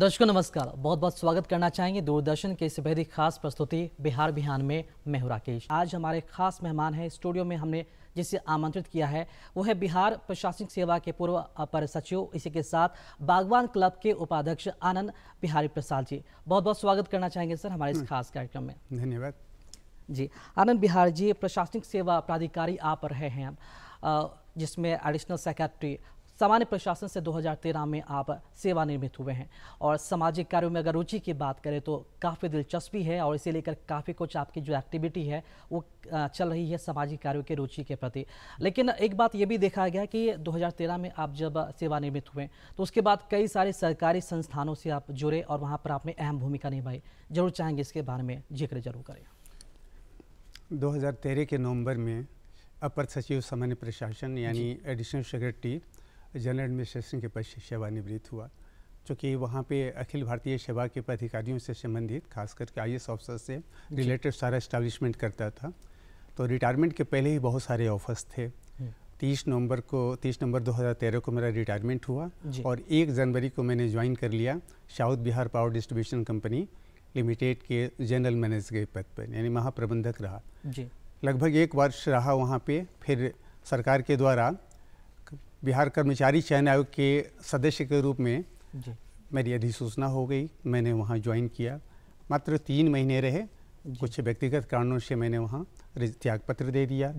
दर्शकों नमस्कार बहुत बहुत स्वागत करना चाहेंगे दूरदर्शन के इस बेहद खास प्रस्तुति बिहार बिहान में मैं राकेश आज हमारे खास मेहमान हैं स्टूडियो में हमने जिसे आमंत्रित किया है वो है बिहार प्रशासनिक सेवा के पूर्व अपर सचिव इसी के साथ बागवान क्लब के उपाध्यक्ष आनंद बिहारी प्रसाद जी बहुत बहुत स्वागत करना चाहेंगे सर हमारे इस हम्म। खास कार्यक्रम में धन्यवाद जी आनंद बिहार जी प्रशासनिक सेवा प्राधिकारी आप रहे हैं जिसमें एडिशनल सेक्रेटरी सामान्य प्रशासन से 2013 में आप सेवानिर्मित हुए हैं और सामाजिक कार्यों में अगर रुचि की बात करें तो काफ़ी दिलचस्पी है और इसे लेकर काफ़ी कुछ आपकी जो एक्टिविटी है वो चल रही है सामाजिक कार्यों के रुचि के प्रति लेकिन एक बात ये भी देखा गया कि 2013 में आप जब सेवानिर्मित हुए तो उसके बाद कई सारे सरकारी संस्थानों से आप जुड़े और वहाँ पर आपने अहम भूमिका निभाई जरूर चाहेंगे इसके बारे में जिक्र जरूर करें दो के नवम्बर में अपर सचिव सामान्य प्रशासन यानी एडिशनल सेक्रेटरी जनरल एडमिनिस्ट्रेशन के पद सेवानिवृत्त हुआ चूँकि वहाँ पे अखिल भारतीय सेवा के पदाधिकारियों से संबंधित खास करके आई एस ऑफिसर से रिलेटेड सारा इस्टेब्लिशमेंट करता था तो रिटायरमेंट के पहले ही बहुत सारे ऑफर्स थे तीस नवंबर को तीस नवंबर 2013 को मेरा रिटायरमेंट हुआ और एक जनवरी को मैंने ज्वाइन कर लिया South Bihar power distribution company limited के जनरल मैनेजर के पद पर यानी महाप्रबंधक रहा लगभग एक वर्ष रहा वहाँ पे फिर सरकार के द्वारा बिहार कर्मचारी चयन आयोग के सदस्य के रूप में जी मेरी अधिसूचना हो गई मैंने वहाँ ज्वाइन किया मात्र तीन महीने रहे कुछ व्यक्तिगत कारणों से मैंने वहाँ त्यागपत्र दे दिया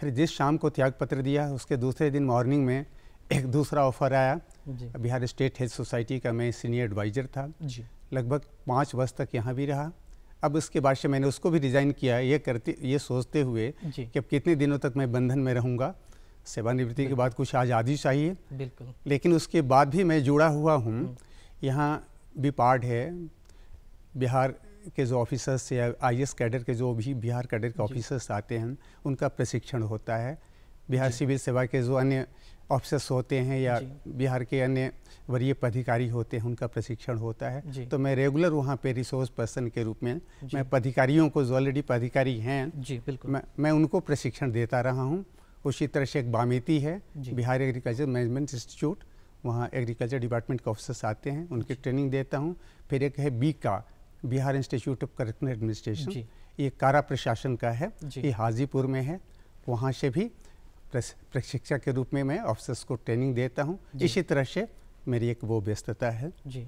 फिर जिस शाम को त्यागपत्र दिया उसके दूसरे दिन मॉर्निंग में एक दूसरा ऑफर आया बिहार स्टेट हेल्थ सोसाइटी का मैं सीनियर एडवाइज़र था लगभग पाँच वर्ष तक यहाँ भी रहा अब उसके बाद से मैंने उसको भी रिज़ाइन किया ये करते ये सोचते हुए कि अब कितने दिनों तक मैं बंधन में रहूँगा सेवानिवृत्ति के बाद कुछ आज़ादी चाहिए बिल्कुल लेकिन उसके बाद भी मैं जुड़ा हुआ हूँ हम्म। यहाँ भी पार्ट है बिहार के जो ऑफिसर्स या आई कैडर के जो भी बिहार कैडर के ऑफिसर्स आते हैं उनका प्रशिक्षण होता है बिहार सिविल सेवा के जो अन्य ऑफिसर्स होते हैं या बिहार के अन्य वरीय पदाधिकारी होते हैं उनका प्रशिक्षण होता है तो मैं रेगुलर वहाँ पे रिसोर्स पर्सन के रूप में मैं पदाधिकारियों को जो ऑलरेडी पदाधिकारी हैं जी बिल्कुल मैं मैं उनको प्रशिक्षण देता रहा हूँ उसी तरह से एक बामेती है बिहार एग्रीकल्चर मैनेजमेंट इंस्टीट्यूट वहाँ एग्रीकल्चर डिपार्टमेंट के ऑफिसर्स आते हैं उनकी ट्रेनिंग देता हूँ फिर एक है बी का Bihar institute of correction administration ये कारा प्रशासन का है ये हाजीपुर में है वहाँ से भी प्रशिक्षक के रूप में मैं ऑफिसर्स को ट्रेनिंग देता हूँ इसी तरह से मेरी एक वो व्यस्तता है जी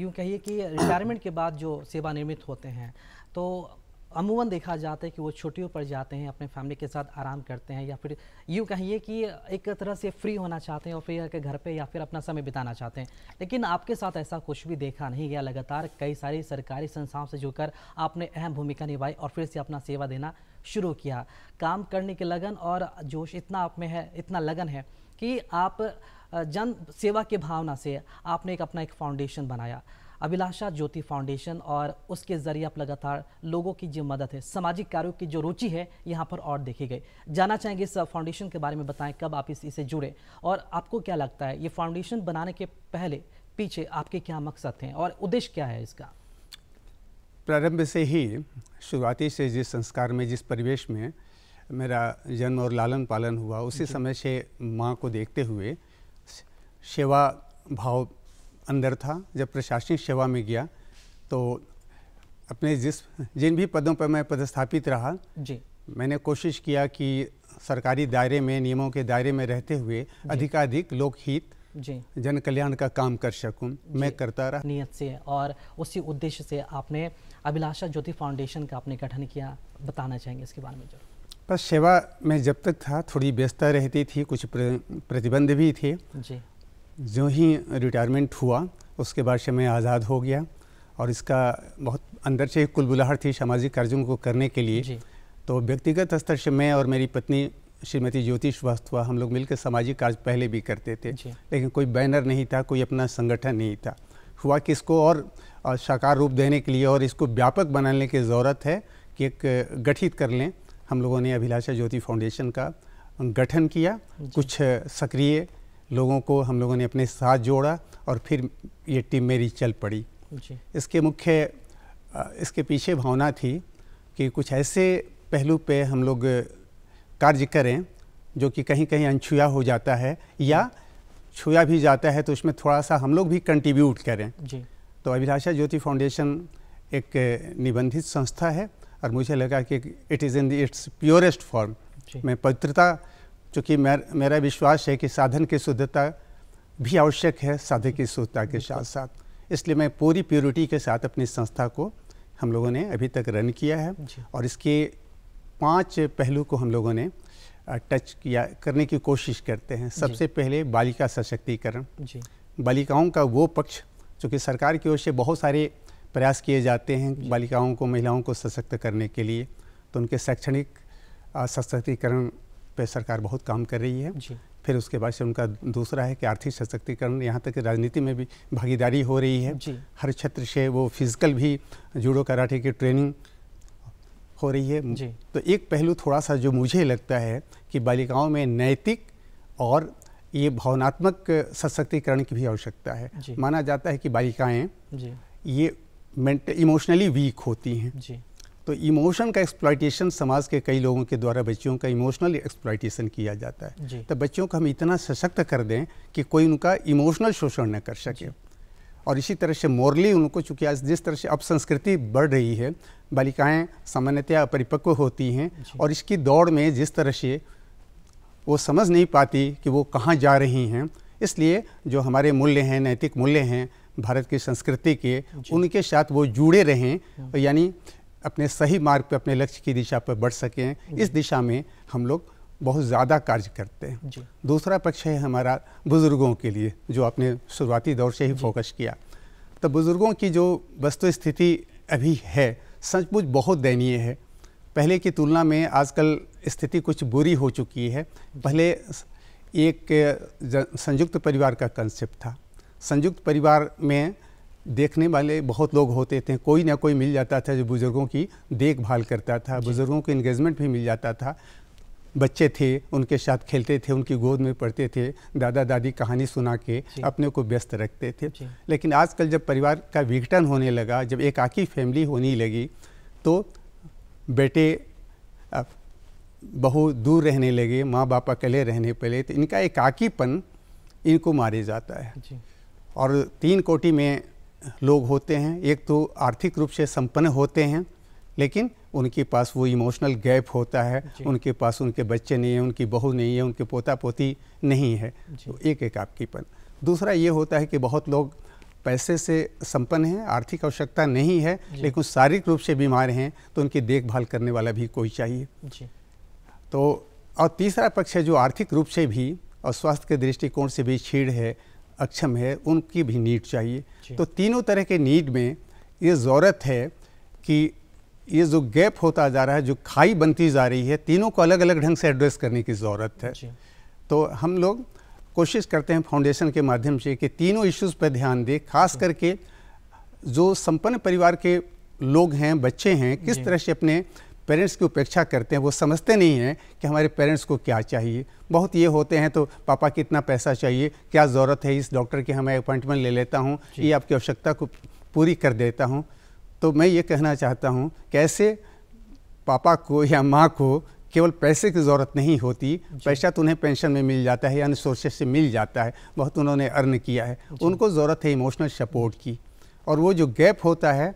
यूँ कहिए कि रिटायरमेंट के बाद जो सेवानिर्मित होते हैं तो अमूमन देखा जाता है कि वो छुट्टियों पर जाते हैं अपने फैमिली के साथ आराम करते हैं या फिर यूँ कहिए कि एक तरह से फ्री होना चाहते हैं और फिर घर पे या फिर अपना समय बिताना चाहते हैं लेकिन आपके साथ ऐसा कुछ भी देखा नहीं गया लगातार कई सारी सरकारी संस्थाओं से जुड़कर आपने अहम भूमिका निभाई और फिर से अपना सेवा देना शुरू किया काम करने की लगन और जोश इतना आप में है इतना लगन है कि आप जन सेवा की भावना से आपने एक अपना एक फाउंडेशन बनाया अभिलाषा ज्योति फाउंडेशन और उसके ज़रिए आप लगातार लोगों की जो मदद है सामाजिक कार्यों की जो रुचि है यहाँ पर और देखी गई जाना चाहेंगे इस फाउंडेशन के बारे में बताएं कब आप इस इसे जुड़े और आपको क्या लगता है ये फाउंडेशन बनाने के पहले पीछे आपके क्या मकसद हैं और उद्देश्य क्या है इसका प्रारंभ से ही शुरुआती से जिस संस्कार में जिस परिवेश में मेरा जन्म और लालन पालन हुआ उसी समय से माँ को देखते हुए सेवा भाव अंदर था जब प्रशासनिक सेवा में गया तो अपने जिस जिन भी पदों पर मैं पदस्थापित रहा जी मैंने कोशिश किया कि सरकारी दायरे में नियमों के दायरे में रहते हुए अधिकाधिक लोकहित जन कल्याण का काम कर सकूं मैं करता रहा नियत से और उसी उद्देश्य से आपने अभिलाषा ज्योति फाउंडेशन का आपने गठन किया बताना चाहेंगे इसके बारे में जो बस सेवा में जब तक था थोड़ी व्यस्तता रहती थी कुछ प्र, प्रतिबंध भी थे जो ही रिटायरमेंट हुआ उसके बाद से मैं आज़ाद हो गया और इसका बहुत अंदर से एक कुलबुलाहट थी सामाजिक कार्यों को करने के लिए तो व्यक्तिगत स्तर से मैं और मेरी पत्नी श्रीमती ज्योति श्रीवास्तवा हम लोग मिलकर सामाजिक कार्य पहले भी करते थे लेकिन कोई बैनर नहीं था कोई अपना संगठन नहीं था हुआ कि इसको और साकार रूप देने के लिए और इसको व्यापक बनाने की ज़रूरत है कि एक गठित कर लें हम लोगों ने अभिलाषा ज्योति फाउंडेशन का गठन किया कुछ सक्रिय लोगों को हम लोगों ने अपने साथ जोड़ा और फिर ये टीम मेरी चल पड़ी इसके मुख्य इसके पीछे भावना थी कि कुछ ऐसे पहलू पे हम लोग कार्य करें जो कि कहीं कहीं अनछुया हो जाता है या छुया भी जाता है तो उसमें थोड़ा सा हम लोग भी कंट्रीब्यूट करें जी तो अभिलाषा ज्योति फाउंडेशन एक निबंधित संस्था है और मुझे लगा कि it is in the its purest form मैं पवित्रता चूँकि मेरा विश्वास है कि साधन की शुद्धता भी आवश्यक है साधक की शुद्धता के साथ साथ इसलिए मैं पूरी प्योरिटी के साथ अपनी संस्था को हम लोगों ने अभी तक रन किया है और इसके पांच पहलू को हम लोगों ने टच किया करने की कोशिश करते हैं सबसे पहले बालिका सशक्तिकरण बालिकाओं का वो पक्ष चूँकि सरकार की ओर से बहुत सारे प्रयास किए जाते हैं बालिकाओं को महिलाओं को सशक्त करने के लिए तो उनके शैक्षणिक सशक्तिकरण पे सरकार बहुत काम कर रही है फिर उसके बाद से उनका दूसरा है कि आर्थिक सशक्तिकरण यहाँ तक राजनीति में भी भागीदारी हो रही है हर क्षेत्र से वो फिजिकल भी जूडो कराटे की ट्रेनिंग हो रही है तो एक पहलू थोड़ा सा जो मुझे लगता है कि बालिकाओं में नैतिक और ये भावनात्मक सशक्तिकरण की भी आवश्यकता है माना जाता है कि बालिकाएँ ये इमोशनली वीक होती हैं तो इमोशन का एक्सप्लाइटेशन समाज के कई लोगों के द्वारा बच्चियों का इमोशनल एक्सप्लाइटेशन किया जाता है तो बच्चों को हम इतना सशक्त कर दें कि कोई उनका इमोशनल शोषण न कर सके और इसी तरह से मोरली उनको चूँकि आज जिस तरह से अब संस्कृति बढ़ रही है बालिकाएं सामान्यतया परिपक्व होती हैं और इसकी दौड़ में जिस तरह से वो समझ नहीं पाती कि वो कहाँ जा रही हैं इसलिए जो हमारे मूल्य हैं नैतिक मूल्य हैं भारत की संस्कृति के उनके साथ वो जुड़े रहें हम्म। यानी अपने सही मार्ग पर अपने लक्ष्य की दिशा पर बढ़ सकें इस दिशा में हम लोग बहुत ज़्यादा कार्य करते हैं दूसरा पक्ष है हमारा बुज़ुर्गों के लिए जो आपने शुरुआती दौर से ही फोकस किया तो बुज़ुर्गों की जो वस्तु स्थिति अभी है सचमुच बहुत दयनीय है पहले की तुलना में आजकल स्थिति कुछ बुरी हो चुकी है पहले एक संयुक्त परिवार का कंसेप्ट था संयुक्त परिवार में देखने वाले बहुत लोग होते थे कोई ना कोई मिल जाता था जो बुज़ुर्गों की देखभाल करता था बुज़ुर्गों को इंगेजमेंट भी मिल जाता था बच्चे थे उनके साथ खेलते थे उनकी गोद में पढ़ते थे दादा दादी कहानी सुना के अपने को व्यस्त रखते थे लेकिन आजकल जब परिवार का विघटन होने लगा जब एक आकी फैमिली होने लगी तो बेटे बहुत दूर रहने लगे माँ बाप अकेले रहने पहले तो इनका एकाकीपन इनको मारे जाता है और तीन कोटी में लोग होते हैं एक तो आर्थिक रूप से संपन्न होते हैं लेकिन उनके पास वो इमोशनल गैप होता है उनके पास उनके बच्चे नहीं हैं उनकी बहू नहीं है उनके पोता पोती नहीं है तो एक एक आपकीपन दूसरा ये होता है कि बहुत लोग पैसे से संपन्न हैं आर्थिक आवश्यकता नहीं है लेकिन शारीरिक रूप से बीमार हैं तो उनकी देखभाल करने वाला भी कोई चाहिए तो और तीसरा पक्ष है जो आर्थिक रूप से भी और स्वास्थ्य के दृष्टिकोण से भी छीड़ है अक्षम है उनकी भी नीड चाहिए तो तीनों तरह के नीड में ये ज़रूरत है कि ये जो गैप होता जा रहा है जो खाई बनती जा रही है तीनों को अलग अलग ढंग से एड्रेस करने की ज़रूरत है तो हम लोग कोशिश करते हैं फाउंडेशन के माध्यम से कि तीनों इश्यूज़ पर ध्यान दें खास करके जो संपन्न परिवार के लोग हैं बच्चे हैं किस तरह से अपने पेरेंट्स की उपेक्षा करते हैं वो समझते नहीं हैं कि हमारे पेरेंट्स को क्या चाहिए बहुत ये होते हैं तो पापा कितना पैसा चाहिए क्या ज़रूरत है इस डॉक्टर की हमें अपॉइंटमेंट ले लेता हूँ ये आपकी आवश्यकता को पूरी कर देता हूँ तो मैं ये कहना चाहता हूँ कैसे पापा को या माँ को केवल पैसे की ज़रूरत नहीं होती पैसा तो उन्हें पेंशन में मिल जाता है यानी सोर्सेस से मिल जाता है बहुत उन्होंने अर्न किया है उनको ज़रूरत है इमोशनल सपोर्ट की और वो जो गैप होता है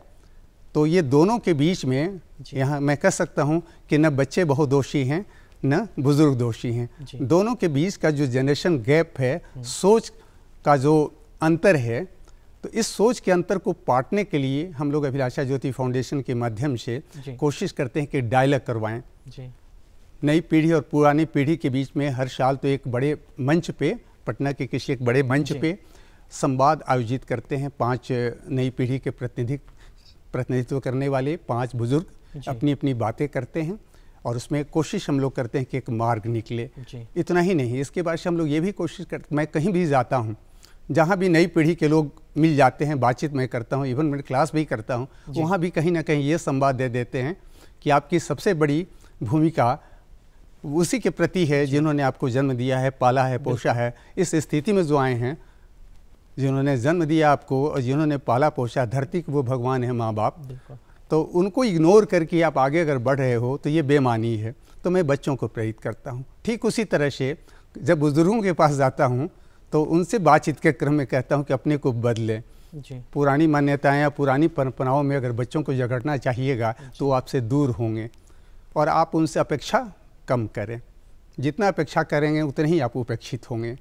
तो ये दोनों के बीच में यहाँ मैं कह सकता हूँ कि न बच्चे बहुत दोषी हैं न बुज़ुर्ग दोषी हैं दोनों के बीच का जो जनरेशन गैप है हम्म। सोच का जो अंतर है तो इस सोच के अंतर को पाटने के लिए हम लोग अभिलाषा ज्योति फाउंडेशन के माध्यम से कोशिश करते हैं कि डायलॉग करवाएं नई पीढ़ी और पुरानी पीढ़ी के बीच में हर साल तो एक बड़े मंच पे पटना के किसी एक बड़े मंच पे संवाद आयोजित करते हैं पांच नई पीढ़ी के प्रतिनिधि प्रतिनिधित्व करने वाले पांच बुजुर्ग अपनी अपनी बातें करते हैं और उसमें कोशिश हम लोग करते हैं कि एक मार्ग निकले इतना ही नहीं इसके बाद से हम लोग ये भी कोशिश कर मैं कहीं भी जाता हूँ जहाँ भी नई पीढ़ी के लोग मिल जाते हैं बातचीत मैं करता हूँ इवन मैं क्लास भी करता हूँ वहाँ भी कहीं ना कहीं ये संवाद दे देते हैं कि आपकी सबसे बड़ी भूमिका उसी के प्रति है जिन्होंने आपको जन्म दिया है पाला है पोषा है इस स्थिति में जो आए हैं जिन्होंने जन्म दिया आपको और जिन्होंने पाला पोषा धरती के वो भगवान है माँ बाप तो उनको इग्नोर करके आप आगे अगर बढ़ रहे हो तो ये बेमानी है तो मैं बच्चों को प्रेरित करता हूँ ठीक उसी तरह से जब बुज़ुर्गों के पास जाता हूँ तो उनसे बातचीत के क्रम में कहता हूँ कि अपने को बदलें पुरानी मान्यताएं या पुरानी परंपराओं में अगर बच्चों को झगड़ना चाहिएगा तो आपसे दूर होंगे और आप उनसे अपेक्षा कम करें जितना अपेक्षा करेंगे उतने ही आप उपेक्षित होंगे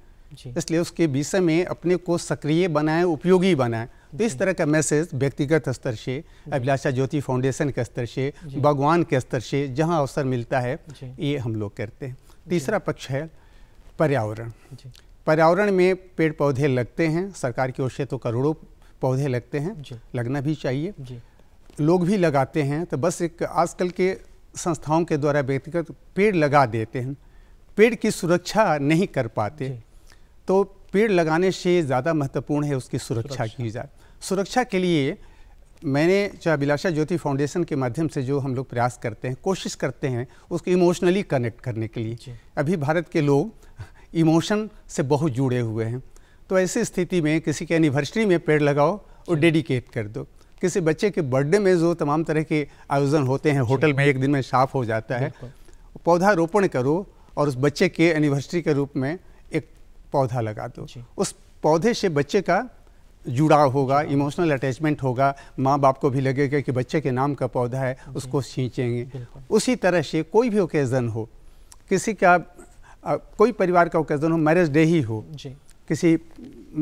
इसलिए उसके विषय में अपने को सक्रिय बनाएं उपयोगी बनाएं तो इस तरह का मैसेज व्यक्तिगत स्तर से अभिलाषा ज्योति फाउंडेशन के स्तर से भगवान के स्तर से जहाँ अवसर मिलता है ये हम लोग करते हैं तीसरा पक्ष है पर्यावरण पर्यावरण में पेड़ पौधे लगते हैं सरकार की ओर से तो करोड़ों पौधे लगते हैं लगना भी चाहिए लोग भी लगाते हैं तो बस एक आजकल के संस्थाओं के द्वारा व्यक्तिगत पेड़ लगा देते हैं पेड़ की सुरक्षा नहीं कर पाते तो पेड़ लगाने से ज़्यादा महत्वपूर्ण है उसकी सुरक्षा की जाए सुरक्षा के लिए मैंने चाहे अभिलाषा ज्योति फाउंडेशन के माध्यम से जो हम लोग प्रयास करते हैं कोशिश करते हैं उसको इमोशनली कनेक्ट करने के लिए अभी भारत के लोग इमोशन से बहुत जुड़े हुए हैं तो ऐसी स्थिति में किसी के एनिवर्सरी में पेड़ लगाओ और डेडिकेट कर दो किसी बच्चे के बर्थडे में जो तमाम तरह के आयोजन होते हैं होटल में एक दिन में साफ हो जाता है पौधा रोपण करो और उस बच्चे के एनिवर्सरी के रूप में एक पौधा लगा दो उस पौधे से बच्चे का जुड़ाव होगा इमोशनल अटैचमेंट होगा माँ बाप को भी लगेगा कि बच्चे के नाम का पौधा है उसको सींचेंगे उसी तरह से कोई भी ओकेज़न हो किसी का कोई परिवार का ओकेज़न हो मैरिज डे ही हो किसी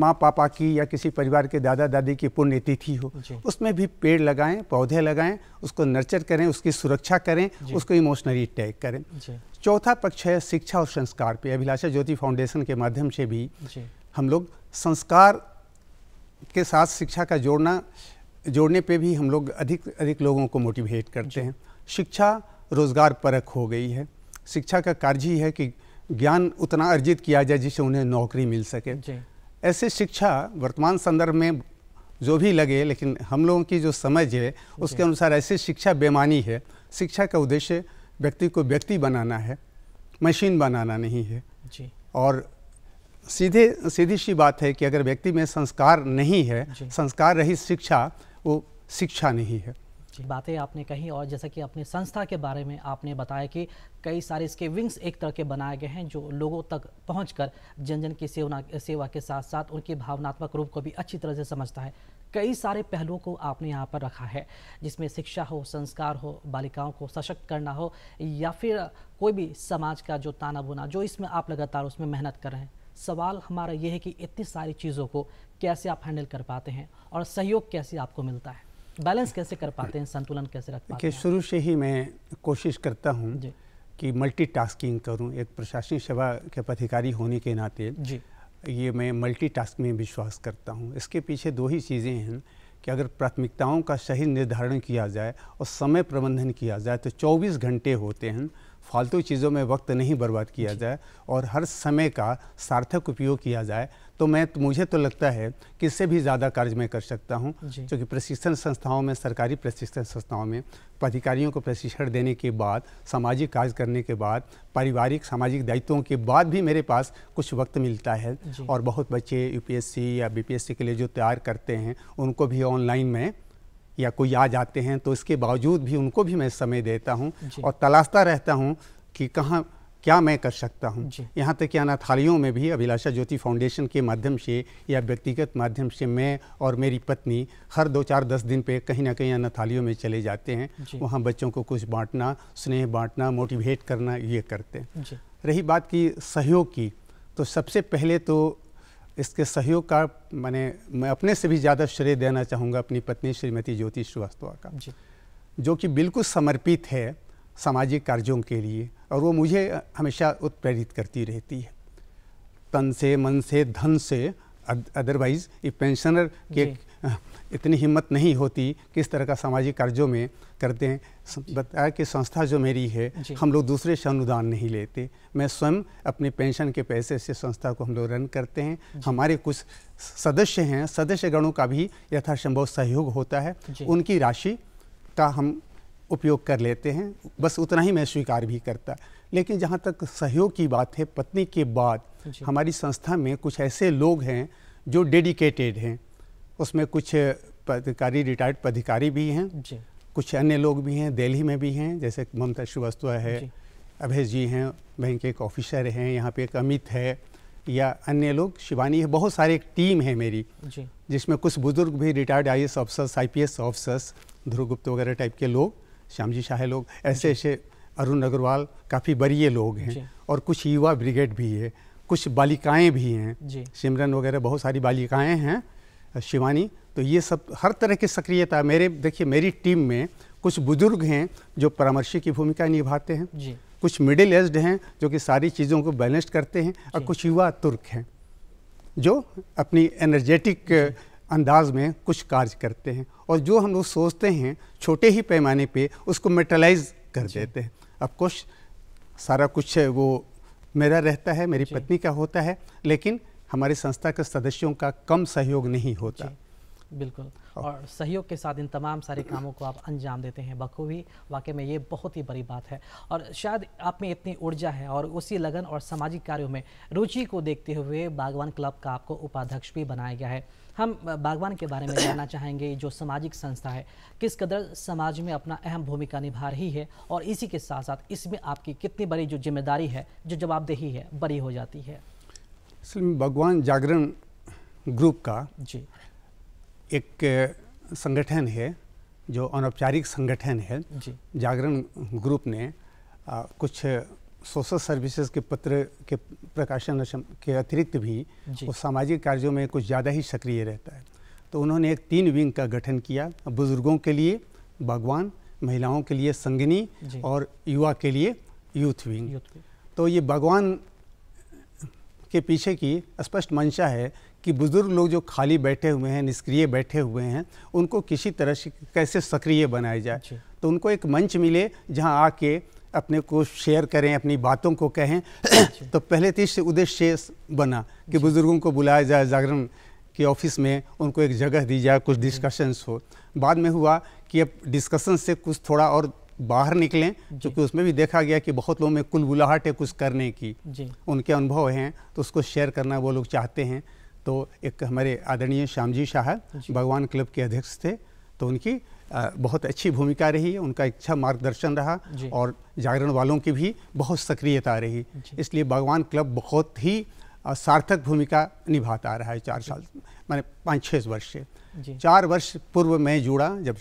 माँ पापा की या किसी परिवार के दादा दादी की पुण्यतिथि हो उसमें भी पेड़ लगाएं पौधे लगाएं उसको नर्चर करें उसकी सुरक्षा करें उसको इमोशनली टैग करें चौथा पक्ष है शिक्षा और संस्कार पे अभिलाषा ज्योति फाउंडेशन के माध्यम से भी हम लोग संस्कार के साथ शिक्षा का जोड़ना जोड़ने पे भी हम लोग अधिक अधिक लोगों को मोटिवेट करते हैं शिक्षा रोजगार परक हो गई है शिक्षा का कार्य ही है कि ज्ञान उतना अर्जित किया जाए जिससे उन्हें नौकरी मिल सके ऐसे शिक्षा वर्तमान संदर्भ में जो भी लगे लेकिन हम लोगों की जो समझ है उसके अनुसार ऐसी शिक्षा बेमानी है शिक्षा का उद्देश्य व्यक्ति को व्यक्ति बनाना है मशीन बनाना नहीं है जी और सीधे सीधी सी बात है कि अगर व्यक्ति में संस्कार नहीं है संस्कार रही शिक्षा वो शिक्षा नहीं है बातें आपने कही और जैसा कि अपनी संस्था के बारे में आपने बताया कि कई सारे इसके विंग्स एक तरह के बनाए गए हैं जो लोगों तक पहुंचकर जन जन की सेवना सेवा के साथ साथ उनके भावनात्मक रूप को भी अच्छी तरह से समझता है कई सारे पहलुओं को आपने यहाँ पर रखा है जिसमें शिक्षा हो संस्कार हो बालिकाओं को सशक्त करना हो या फिर कोई भी समाज का जो ताना बुना जो इसमें आप लगातार उसमें मेहनत कर रहे हैं सवाल हमारा ये है कि इतनी सारी चीज़ों को कैसे आप हैंडल कर पाते हैं और सहयोग कैसे आपको मिलता है बैलेंस कैसे कर पाते हैं संतुलन कैसे रख पाते हैं शुरू से ही मैं कोशिश करता हूँ कि मल्टीटास्किंग करूं एक प्रशासनिक सेवा के पदाधिकारी होने के नाते जी ये मैं मल्टीटास्क में विश्वास करता हूं इसके पीछे दो ही चीज़ें हैं कि अगर प्राथमिकताओं का सही निर्धारण किया जाए और समय प्रबंधन किया जाए तो चौबीस घंटे होते हैं फालतू चीज़ों में वक्त नहीं बर्बाद किया जाए और हर समय का सार्थक उपयोग किया जाए तो मैं तो मुझे तो लगता है कि इससे भी ज़्यादा कार्य मैं कर सकता हूँ क्योंकि प्रशिक्षण संस्थाओं में सरकारी प्रशिक्षण संस्थाओं में अधिकारियों को प्रशिक्षण देने के बाद सामाजिक कार्य करने के बाद पारिवारिक सामाजिक दायित्वों के बाद भी मेरे पास कुछ वक्त मिलता है और बहुत बच्चे यू या बी के लिए जो तैयार करते हैं उनको भी ऑनलाइन में या कोई आ जाते हैं तो इसके बावजूद भी उनको भी मैं समय देता हूँ और तलाशता रहता हूँ कि कहाँ क्या मैं कर सकता हूँ यहाँ तक कि अनाथालियों में भी अभिलाषा ज्योति फाउंडेशन के माध्यम से या व्यक्तिगत माध्यम से मैं और मेरी पत्नी हर दो चार दस दिन पे कहीं ना कहीं अनाथ में चले जाते हैं वहाँ बच्चों को कुछ बांटना स्नेह बांटना मोटिवेट करना ये करते हैं रही बात की सहयोग की तो सबसे पहले तो इसके सहयोग का मैंने मैं अपने से भी ज़्यादा श्रेय देना चाहूँगा अपनी पत्नी श्रीमती ज्योति श्रीवास्तवा का जो कि बिल्कुल समर्पित है सामाजिक कार्यों के लिए और वो मुझे हमेशा उत्प्रेरित करती रहती है तन से मन से धन से अदरवाइज़ ये पेंशनर के इतनी हिम्मत नहीं होती किस तरह का सामाजिक कार्यों में करते हैं बताया कि संस्था जो मेरी है हम लोग दूसरे से अनुदान नहीं लेते मैं स्वयं अपने पेंशन के पैसे से संस्था को हम लोग रन करते हैं हमारे कुछ सदस्य हैं सदस्य गणों का भी यथासंभव सहयोग होता है उनकी राशि का हम उपयोग कर लेते हैं बस उतना ही मैं स्वीकार भी करता लेकिन जहाँ तक सहयोग की बात है पत्नी के बाद हमारी संस्था में कुछ ऐसे लोग हैं जो डेडिकेटेड हैं उसमें कुछ पदाधिकारी रिटायर्ड पदाधिकारी भी हैं कुछ अन्य लोग भी हैं दिल्ली में भी हैं जैसे ममता श्रीवास्तव है अभय जी हैं बैंक के एक ऑफिसर हैं यहाँ पे एक अमित है या अन्य लोग शिवानी है बहुत सारे एक टीम है मेरी जिसमें कुछ बुजुर्ग भी retired I S officers I P S officers Dhruv Gupt वगैरह टाइप के लोग श्याम जी शाह लोग ऐसे ऐसे अरुण अग्रवाल काफ़ी बड़ी लोग हैं और कुछ युवा ब्रिगेड भी है कुछ बालिकाएं भी हैं सिमरन वगैरह बहुत सारी बालिकाएं हैं शिवानी तो ये सब हर तरह की सक्रियता मेरे देखिए मेरी टीम में कुछ बुजुर्ग हैं जो परामर्शी की भूमिका निभाते हैं कुछ मिडिल एज हैं जो कि सारी चीज़ों को बैलेंस करते हैं और कुछ युवा तुर्क हैं जो अपनी एनर्जेटिक अंदाज में कुछ कार्य करते हैं और जो हम लोग सोचते हैं छोटे ही पैमाने पे उसको मेटलाइज कर देते हैं अब कुछ सारा कुछ वो मेरा रहता है मेरी पत्नी का होता है लेकिन हमारी संस्था के सदस्यों का कम सहयोग नहीं होता बिल्कुल और हाँ। सहयोग के साथ इन तमाम सारे कामों को आप अंजाम देते हैं बखूबी वाकई में ये बहुत ही बड़ी बात है और शायद आप में इतनी ऊर्जा है और उसी लगन और सामाजिक कार्यों में रुचि को देखते हुए बागवान क्लब का आपको उपाध्यक्ष भी बनाया गया है हम बागवान के बारे में जानना चाहेंगे जो सामाजिक संस्था है किस कदर समाज में अपना अहम भूमिका निभा रही है और इसी के साथ साथ इसमें आपकी कितनी बड़ी जो जिम्मेदारी है जो जवाबदेही है बड़ी हो जाती है बागवान भगवान जागरण ग्रुप का जी एक संगठन है जो अनौपचारिक संगठन है जागरण ग्रुप ने आ, कुछ सोशल सर्विसेज के पत्र के प्रकाशन के अतिरिक्त भी वो सामाजिक कार्यों में कुछ ज़्यादा ही सक्रिय रहता है तो उन्होंने एक तीन विंग का गठन किया बुजुर्गों के लिए बागवान महिलाओं के लिए संगनी और युवा के लिए यूथ विंग तो ये बागवान के पीछे की स्पष्ट मंशा है कि बुज़ुर्ग लोग जो खाली बैठे हुए हैं निष्क्रिय बैठे हुए हैं उनको किसी तरह से कैसे सक्रिय बनाया जाए तो उनको एक मंच मिले जहाँ आके अपने को शेयर करें अपनी बातों को कहें तो पहले तो इस उद्देश्य बना कि बुज़ुर्गों को बुलाया जाए जागरण के ऑफिस में उनको एक जगह दी जाए कुछ डिस्कशंस हो बाद में हुआ कि अब डिस्कशन से कुछ थोड़ा और बाहर निकलें क्योंकि उसमें भी देखा गया कि बहुत लोगों में कुल बुलाहट है कुछ करने की उनके अनुभव हैं तो उसको शेयर करना वो लोग चाहते हैं तो एक हमारे आदरणीय श्यामजी शाह भगवान क्लब के अध्यक्ष थे तो उनकी बहुत अच्छी भूमिका रही है उनका अच्छा मार्गदर्शन रहा और जागरण वालों की भी बहुत सक्रियता रही इसलिए भगवान क्लब बहुत ही सार्थक भूमिका निभाता रहा है चार साल मैंने पाँच छः वर्ष से चार वर्ष पूर्व मैं जुड़ा जब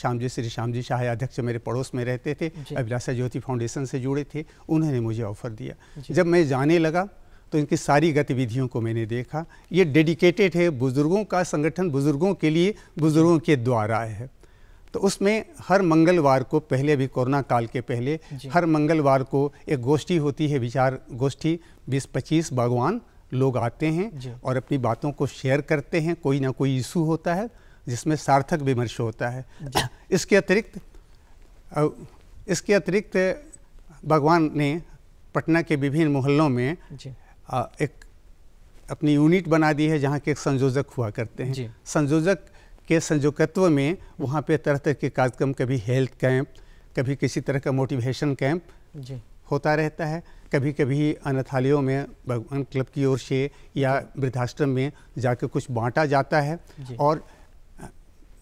श्याम जी श्री श्याम जी शाह अध्यक्ष मेरे पड़ोस में रहते थे अभिलाषा ज्योति फाउंडेशन से जुड़े थे उन्होंने मुझे ऑफर दिया जब मैं जाने लगा तो इनकी सारी गतिविधियों को मैंने देखा ये डेडिकेटेड है बुज़ुर्गों का संगठन बुज़ुर्गों के लिए बुज़ुर्गों के द्वारा है तो उसमें हर मंगलवार को पहले भी कोरोना काल के पहले हर मंगलवार को एक गोष्ठी होती है विचार गोष्ठी बीस पच्चीस भगवान लोग आते हैं और अपनी बातों को शेयर करते हैं कोई ना कोई इशू होता है जिसमें सार्थक विमर्श होता है इसके अतिरिक्त इसके अतिरिक्त भगवान ने पटना के विभिन्न मोहल्लों में एक अपनी यूनिट बना दी है जहाँ के एक संयोजक हुआ करते हैं संयोजक के संयोजकत्व में वहाँ पे तरह तरह के कार्यक्रम कभी हेल्थ कैंप कभी किसी तरह का मोटिवेशन कैंप होता रहता है कभी कभी अनाथालयों में भगवान क्लब की ओर से या वृद्धाश्रम में जाकर कुछ बांटा जाता है और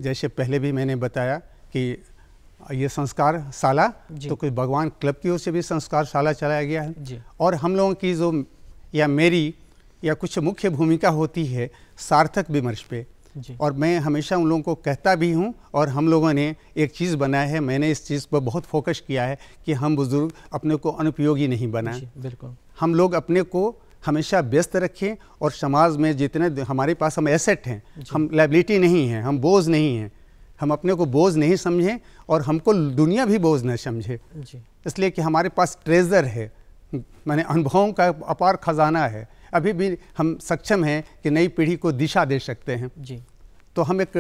जैसे पहले भी मैंने बताया कि ये संस्कार शाला तो कुछ भगवान क्लब की ओर से भी संस्कार शाला चलाया गया है और हम लोगों की जो या मेरी या कुछ मुख्य भूमिका होती है सार्थक विमर्श पे और मैं हमेशा उन लोगों को कहता भी हूँ और हम लोगों ने एक चीज़ बनाया है मैंने इस चीज़ पर बहुत फोकस किया है कि हम बुज़ुर्ग अपने को अनुपयोगी नहीं बनाएं बिल्कुल हम लोग अपने को हमेशा व्यस्त रखें और समाज में जितने हमारे पास हम एसेट हैं हम लाइबिलिटी नहीं हैं हम बोझ नहीं हैं हम अपने को बोझ नहीं समझें और हमको दुनिया भी बोझ न समझे इसलिए कि हमारे पास ट्रेजर है मैंने अनुभवों का अपार खजाना है अभी भी हम सक्षम हैं कि नई पीढ़ी को दिशा दे सकते हैं जी तो हम एक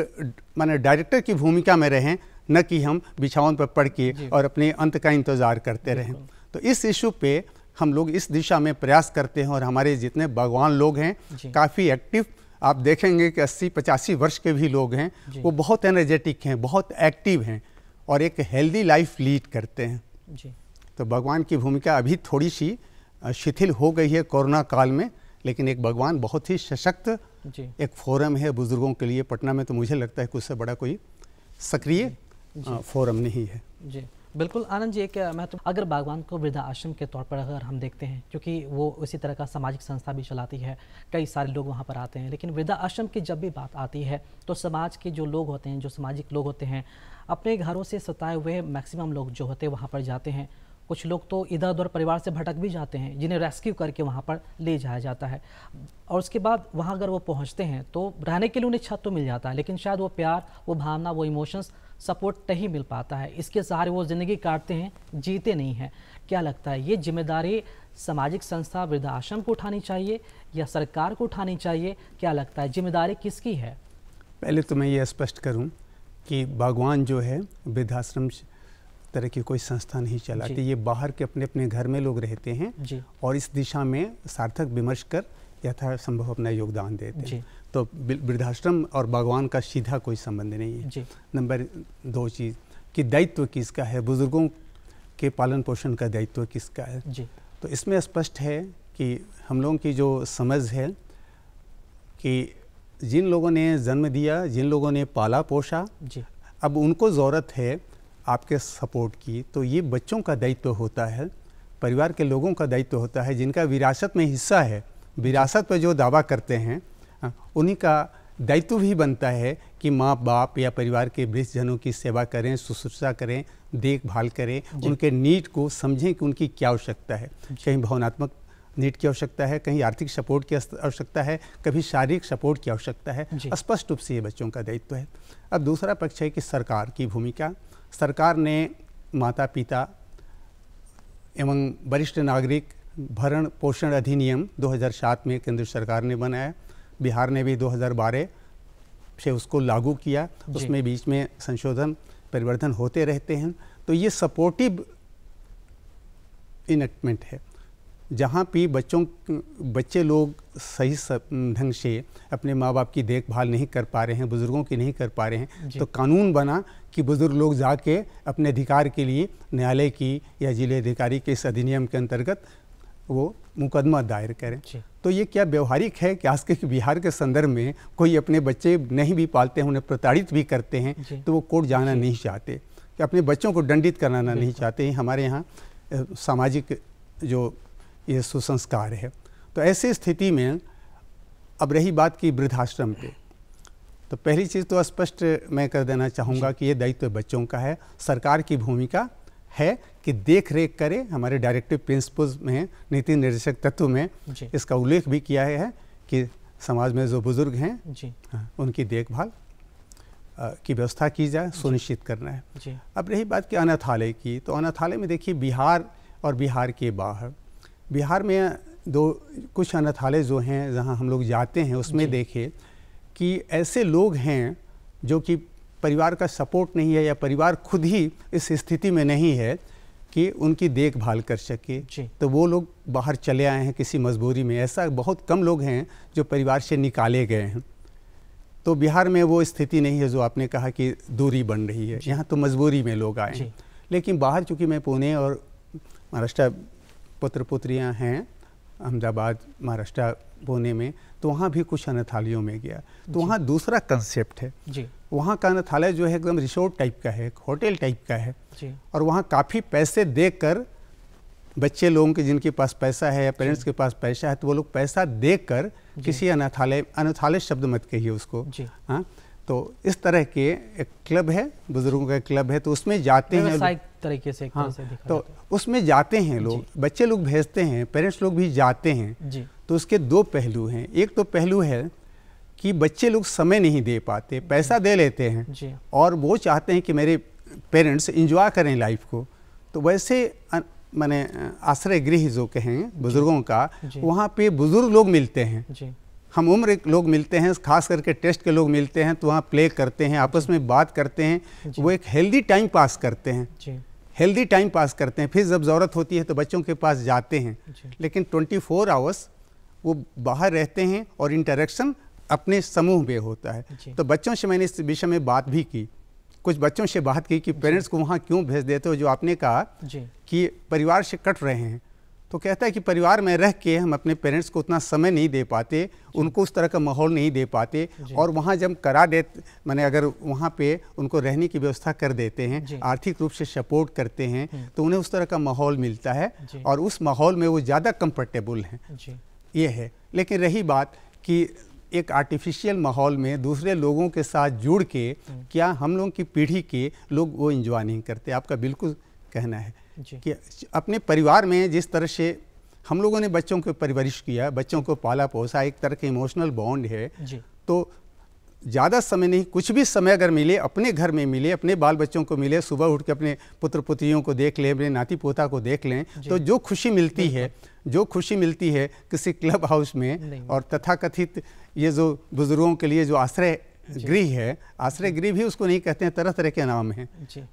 मैंने डायरेक्टर की भूमिका में रहें न कि हम बिछावन पर पढ़ के और अपने अंत का इंतज़ार करते रहें तो इस इशू पे हम लोग इस दिशा में प्रयास करते हैं और हमारे जितने भगवान लोग हैं काफ़ी एक्टिव आप देखेंगे कि अस्सी पचासी वर्ष के भी लोग हैं वो बहुत एनर्जेटिक हैं बहुत एक्टिव हैं और एक हेल्दी लाइफ लीड करते हैं जी तो भगवान की भूमिका अभी थोड़ी सी शिथिल हो गई है कोरोना काल में लेकिन एक भगवान बहुत ही सशक्त एक फोरम है बुजुर्गों के लिए पटना में तो मुझे लगता है कुछ से बड़ा कोई सक्रिय फोरम नहीं है जी बिल्कुल आनंद जी एक महत्व अगर भगवान को वृद्धा आश्रम के तौर पर अगर हम देखते हैं क्योंकि वो उसी तरह का सामाजिक संस्था भी चलाती है कई सारे लोग वहाँ पर आते हैं लेकिन वृद्धा आश्रम की जब भी बात आती है तो समाज के जो लोग होते हैं जो सामाजिक लोग होते हैं अपने घरों से सताए हुए मैक्सिमम लोग जो होते हैं वहाँ पर जाते हैं कुछ लोग तो इधर उधर परिवार से भटक भी जाते हैं जिन्हें रेस्क्यू करके वहाँ पर ले जाया जाता है और उसके बाद वहाँ अगर वो पहुँचते हैं तो रहने के लिए उन्हें छत तो मिल जाता है लेकिन शायद वो प्यार वो भावना वो इमोशंस सपोर्ट नहीं मिल पाता है इसके सहारे वो ज़िंदगी काटते हैं जीते नहीं हैं क्या लगता है ये जिम्मेदारी सामाजिक संस्था वृद्धाश्रम को उठानी चाहिए या सरकार को उठानी चाहिए क्या लगता है जिम्मेदारी किसकी है पहले तो मैं ये स्पष्ट करूँ कि भगवान जो है वृद्धाश्रम तरह की कोई संस्था नहीं चलाती तो ये बाहर के अपने अपने घर में लोग रहते हैं और इस दिशा में सार्थक विमर्श कर यथासंभव अपना योगदान देते हैं तो वृद्धाश्रम और भगवान का सीधा कोई संबंध नहीं है नंबर दो चीज़ कि दायित्व किसका है बुजुर्गों के पालन पोषण का दायित्व किसका है तो इसमें स्पष्ट है कि हम लोगों की जो समझ है कि जिन लोगों ने जन्म दिया जिन लोगों ने पाला पोषा अब उनको ज़रूरत है आपके सपोर्ट की तो ये बच्चों का दायित्व होता है परिवार के लोगों का दायित्व होता है जिनका विरासत में हिस्सा है विरासत पर जो दावा करते हैं उन्हीं का दायित्व भी बनता है कि माँ बाप या परिवार के वृद्धजनों की सेवा करें शुश्रूषा करें देखभाल करें उनके नीट को समझें कि उनकी क्या आवश्यकता है कहीं भावनात्मक नीट की आवश्यकता है कहीं आर्थिक सपोर्ट की आवश्यकता है कभी शारीरिक सपोर्ट की आवश्यकता है स्पष्ट रूप से ये बच्चों का दायित्व है अब दूसरा पक्ष है कि सरकार की भूमिका सरकार ने माता पिता एवं वरिष्ठ नागरिक भरण पोषण अधिनियम 2007 में केंद्र सरकार ने बनाया बिहार ने भी 2012 से उसको लागू किया उसमें बीच में संशोधन परिवर्तन होते रहते हैं तो ये सपोर्टिव इनेक्टमेंट है जहाँ भी बच्चों बच्चे लोग सही ढंग से अपने माँ बाप की देखभाल नहीं कर पा रहे हैं बुज़ुर्गों की नहीं कर पा रहे हैं तो कानून बना कि बुज़ुर्ग लोग जाके अपने अधिकार के लिए न्यायालय की या जिले अधिकारी के इस अधिनियम के अंतर्गत वो मुकदमा दायर करें तो ये क्या व्यवहारिक है कि आज के बिहार के संदर्भ में कोई अपने बच्चे नहीं भी पालते हैं उन्हें प्रताड़ित भी करते हैं तो वो कोर्ट जाना नहीं चाहते कि अपने बच्चों को दंडित कराना नहीं चाहते हमारे यहाँ सामाजिक जो ये सुसंस्कार है तो ऐसी स्थिति में अब रही बात की वृद्धाश्रम पे तो पहली चीज़ तो स्पष्ट मैं कर देना चाहूँगा कि ये दायित्व बच्चों का है सरकार की भूमिका है कि देख रेख करे हमारे डायरेक्टिव प्रिंसिपल्स में नीति निर्देशक तत्व में इसका उल्लेख भी किया है कि समाज में जो बुजुर्ग हैं हाँ, उनकी देखभाल की व्यवस्था की जाए सुनिश्चित करना है अब रही बात कि अनाथालय की तो अनाथालय में देखिए बिहार और बिहार के बाहर बिहार में दो कुछ अनाथालय जो हैं जहाँ हम लोग जाते हैं उसमें देखे कि ऐसे लोग हैं जो कि परिवार का सपोर्ट नहीं है या परिवार खुद ही इस स्थिति में नहीं है कि उनकी देखभाल कर सके तो वो लोग बाहर चले आए हैं किसी मजबूरी में ऐसा बहुत कम लोग हैं जो परिवार से निकाले गए हैं तो बिहार में वो स्थिति नहीं है जो आपने कहा कि दूरी बन रही है यहाँ तो मजबूरी में लोग आए हैं लेकिन बाहर चूँकि मैं पुणे और महाराष्ट्र पुत्र पुत्रियाँ हैं अहमदाबाद महाराष्ट्र पुणे में तो वहाँ भी कुछ अनाथालयों में गया तो वहाँ दूसरा कंसेप्ट है जी वहाँ का अनाथालय जो है एकदम रिसोर्ट टाइप का है एक होटल टाइप का है जी और वहाँ काफ़ी पैसे देकर बच्चे लोगों के जिनके पास पैसा है या पेरेंट्स के पास पैसा है तो वो लोग पैसा देकर किसी अनाथालय अनाथालय शब्द मत कहिए उसको हाँ तो इस तरह के एक क्लब है बुजुर्गों का क्लब है तो उसमें जाते हैं तरीके से, हाँ, से तो उसमें जाते हैं लोग बच्चे लोग भेजते हैं पेरेंट्स लोग भी जाते हैं जी तो उसके दो पहलू हैं एक तो पहलू है कि बच्चे लोग समय नहीं दे पाते पैसा दे लेते हैं और वो चाहते हैं कि मेरे पेरेंट्स इंजॉय करें लाइफ को तो वैसे मैंने आश्रय गृह जो कहें बुज़ुर्गों का वहाँ पे बुज़ुर्ग लोग मिलते हैं हम उम्र लोग मिलते हैं खास करके टेस्ट के लोग मिलते हैं तो वहाँ प्ले करते हैं आपस में बात करते हैं वो एक हेल्दी टाइम पास करते हैं हेल्दी टाइम पास करते हैं फिर जब ज़रूरत होती है तो बच्चों के पास जाते हैं लेकिन 24 फोर आवर्स वो बाहर रहते हैं और इंटरेक्शन अपने समूह में होता है तो बच्चों से मैंने इस विषय में बात भी की कुछ बच्चों से बात की कि पेरेंट्स को वहाँ क्यों भेज देते हो जो आपने कहा कि परिवार से कट रहे हैं तो कहता है कि परिवार में रह के हम अपने पेरेंट्स को उतना समय नहीं दे पाते उनको उस तरह का माहौल नहीं दे पाते और वहाँ जब करा दे मैंने अगर वहाँ पे उनको रहने की व्यवस्था कर देते हैं आर्थिक रूप से सपोर्ट करते हैं हम्म। तो उन्हें उस तरह का माहौल मिलता है और उस माहौल में वो ज़्यादा कम्फर्टेबल हैं ये है लेकिन रही बात कि एक आर्टिफिशियल माहौल में दूसरे लोगों के साथ जुड़ के हम्म। क्या हम लोगों की पीढ़ी के लोग वो इंजॉय नहीं करते आपका बिल्कुल कहना है कि अपने परिवार में जिस तरह से हम लोगों ने बच्चों को परवरिश किया बच्चों को पाला पोसा एक तरह के इमोशनल बॉन्ड है तो ज़्यादा समय नहीं कुछ भी समय अगर मिले अपने घर में मिले अपने बाल बच्चों को मिले सुबह उठ के अपने पुत्र पुत्रियों को देख लें अपने नाती पोता को देख लें तो जो खुशी मिलती है जो खुशी मिलती है किसी क्लब हाउस में और तथाकथित ये जो बुज़ुर्गों के लिए जो आश्रय गृह है आश्रय गृह भी उसको नहीं कहते हैं तरह तरह के नाम हैं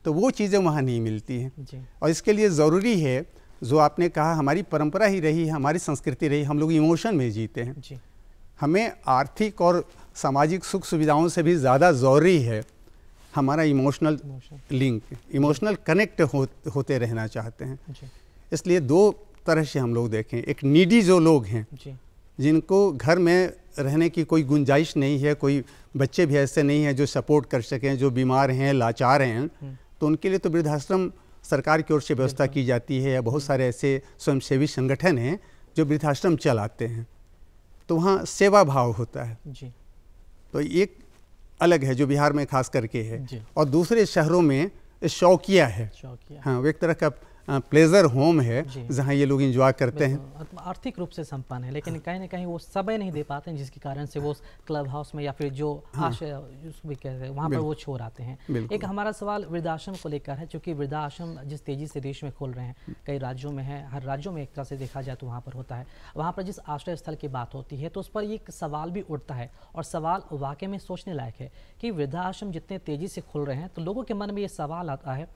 तो वो चीज़ें वहाँ नहीं मिलती हैं और इसके लिए ज़रूरी है जो आपने कहा हमारी परंपरा ही रही है हमारी संस्कृति रही हम लोग इमोशन में जीते हैं हमें आर्थिक और सामाजिक सुख सुविधाओं से भी ज़्यादा ज़रूरी है हमारा इमोशनल लिंक इमोशनल कनेक्ट हो, होते रहना चाहते हैं इसलिए दो तरह से हम लोग देखें एक नीडी जो लोग हैं जिनको घर में रहने की कोई गुंजाइश नहीं है कोई बच्चे भी ऐसे नहीं हैं जो सपोर्ट कर सकें जो बीमार हैं लाचार हैं हम्म। तो उनके लिए तो वृद्धाश्रम सरकार की ओर से व्यवस्था की जाती है या बहुत सारे ऐसे स्वयंसेवी संगठन हैं जो वृद्धाश्रम चलाते हैं तो वहाँ सेवा भाव होता है जी। तो एक अलग है जो बिहार में खास करके है और दूसरे शहरों में शौकिया है शौकिया। हाँ एक तरह का प्लेजर होम है जहाँ ये लोग इंजॉय करते हैं आर्थिक रूप से संपन्न है लेकिन कहीं ना कहीं वो समय नहीं दे पाते हैं जिसके कारण से वो क्लब हाउस में या फिर जो हाँ। आश्रय भी कहते हैं वहाँ पर वो छोड़ आते हैं एक हमारा सवाल वृद्धाश्रम को लेकर है चूंकि वृद्धाश्रम जिस तेजी से देश में खोल रहे हैं कई राज्यों में है हर राज्यों में एक तरह से देखा जाए तो वहाँ पर होता है वहाँ पर जिस आश्रय स्थल की बात होती है तो उस पर एक सवाल भी उठता है और सवाल वाकई में सोचने लायक है कि वृद्धाश्रम जितने तेजी से खुल रहे हैं तो लोगों के मन में ये सवाल आता है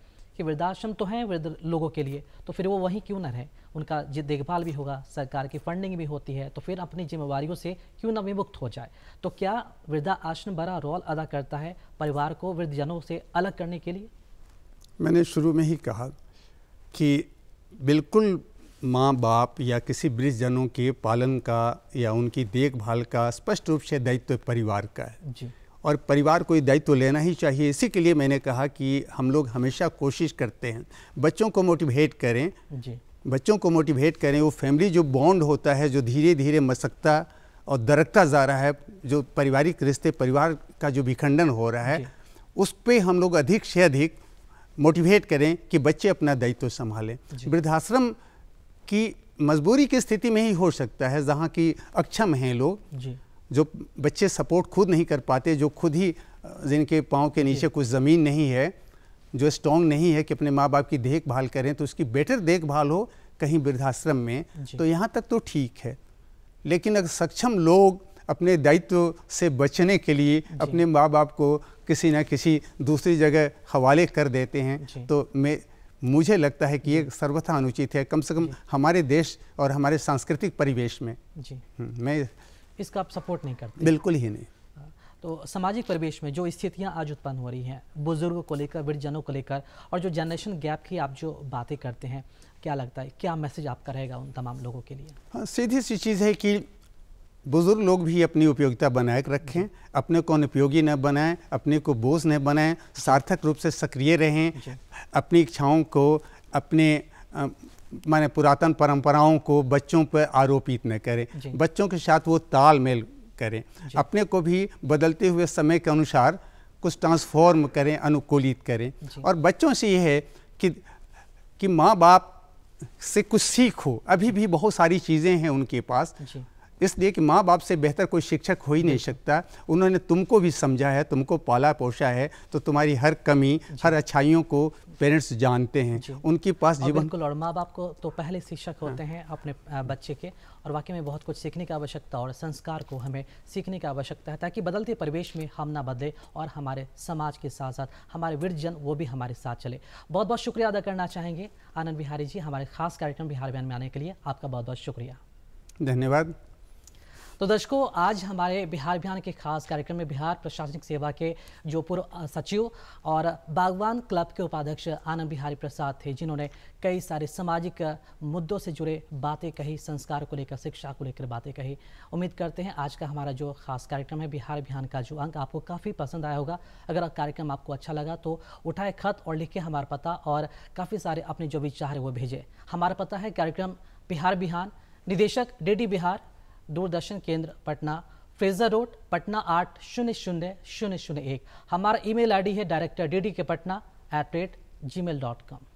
कि वृद्धाश्रम तो हैं वृद्ध लोगों के लिए तो फिर वो वहीं क्यों ना रहें उनका देखभाल भी होगा सरकार की फंडिंग भी होती है तो फिर अपनी जिम्मेवारियों से क्यों ना विमुक्त हो जाए तो क्या वृद्धा आश्रम बड़ा रोल अदा करता है परिवार को वृद्धजनों से अलग करने के लिए मैंने शुरू में ही कहा कि बिल्कुल माँ बाप या किसी वृद्धजनों के पालन का या उनकी देखभाल का स्पष्ट रूप से दायित्व परिवार का है जी और परिवार को ये दायित्व लेना ही चाहिए इसी के लिए मैंने कहा कि हम लोग हमेशा कोशिश करते हैं बच्चों को मोटिवेट करें जी बच्चों को मोटिवेट करें वो फैमिली जो बॉन्ड होता है जो धीरे धीरे मसकता और दरकता जा रहा है जो पारिवारिक रिश्ते परिवार का जो विखंडन हो रहा है उस पर हम लोग अधिक से अधिक मोटिवेट करें कि बच्चे अपना दायित्व संभालें वृद्धाश्रम की मजबूरी की स्थिति में ही हो सकता है जहाँ की अक्षम हैं लोग जो बच्चे सपोर्ट खुद नहीं कर पाते जो खुद ही जिनके पाँव के नीचे कुछ ज़मीन नहीं है जो स्ट्रॉन्ग नहीं है कि अपने माँ बाप की देखभाल करें तो उसकी बेटर देखभाल हो कहीं वृद्धाश्रम में तो यहाँ तक तो ठीक है लेकिन अगर सक्षम लोग अपने दायित्व से बचने के लिए अपने माँ बाप को किसी ना किसी दूसरी जगह हवाले कर देते हैं तो मैं मुझे लगता है कि ये सर्वथा अनुचित है कम से कम हमारे देश और हमारे सांस्कृतिक परिवेश में जी हम्म, मैं इसका आप सपोर्ट नहीं करते बिल्कुल ही नहीं हाँ, तो सामाजिक परिवेश में जो स्थितियां आज उत्पन्न हो रही हैं बुज़ुर्गों को लेकर वृद्धजनों को लेकर और जो जनरेशन गैप की आप जो बातें करते हैं क्या लगता है क्या मैसेज आपका रहेगा उन तमाम लोगों के लिए हाँ सीधी सी चीज़ है कि बुज़ुर्ग लोग भी अपनी उपयोगिता बनाए रखें अपने को अनुपयोगी न बनाएं अपने को बोझ न बनाएं सार्थक रूप से सक्रिय रहें अपनी इच्छाओं को अपने मैंने पुरातन परंपराओं को बच्चों पर आरोपित न करें बच्चों के साथ वो तालमेल करें अपने को भी बदलते हुए समय के अनुसार कुछ ट्रांसफॉर्म करें अनुकूलित करें और बच्चों से ये है कि कि माँ बाप से कुछ सीखो अभी भी बहुत सारी चीज़ें हैं उनके पास इसलिए कि माँ बाप से बेहतर कोई शिक्षक हो ही नहीं सकता उन्होंने तुमको भी समझा है तुमको पाला पोषा है तो तुम्हारी हर कमी हर अच्छाइयों को पेरेंट्स जानते हैं उनके पास जीवन बिल्कुल और माँ बाप को तो पहले शिक्षक हाँ। होते हैं अपने बच्चे के और वाकई में बहुत कुछ सीखने की आवश्यकता और संस्कार को हमें सीखने की आवश्यकता है ताकि बदलते परिवेश में हम ना बदले और हमारे समाज के साथ साथ हमारे वृद्धजन वो भी हमारे साथ चले बहुत बहुत शुक्रिया अदा करना चाहेंगे आनंद बिहारी जी हमारे खास कार्यक्रम बिहार बयान में आने के लिए आपका बहुत बहुत शुक्रिया धन्यवाद तो दर्शकों आज हमारे बिहार अभियान के खास कार्यक्रम में बिहार प्रशासनिक सेवा के जो पूर्व सचिव और बागवान क्लब के उपाध्यक्ष आनंद बिहारी प्रसाद थे जिन्होंने कई सारे सामाजिक मुद्दों से जुड़े बातें कही संस्कार को लेकर शिक्षा को लेकर बातें कही उम्मीद करते हैं आज का हमारा जो खास कार्यक्रम है बिहार अभियान का जो अंक आपको काफ़ी पसंद आया होगा अगर कार्यक्रम आपको अच्छा लगा तो उठाए खत और लिखे हमारा पता और काफ़ी सारे अपने जो विचार है वो भेजें हमारा पता है कार्यक्रम बिहार बिहान निदेशक डीडी बिहार दूरदर्शन केंद्र पटना फ्रेजर रोड पटना आठ शून्य शून्य शून्य शून्य एक हमारा ईमेल आईडी है director D D K Patna at rate G mail dot com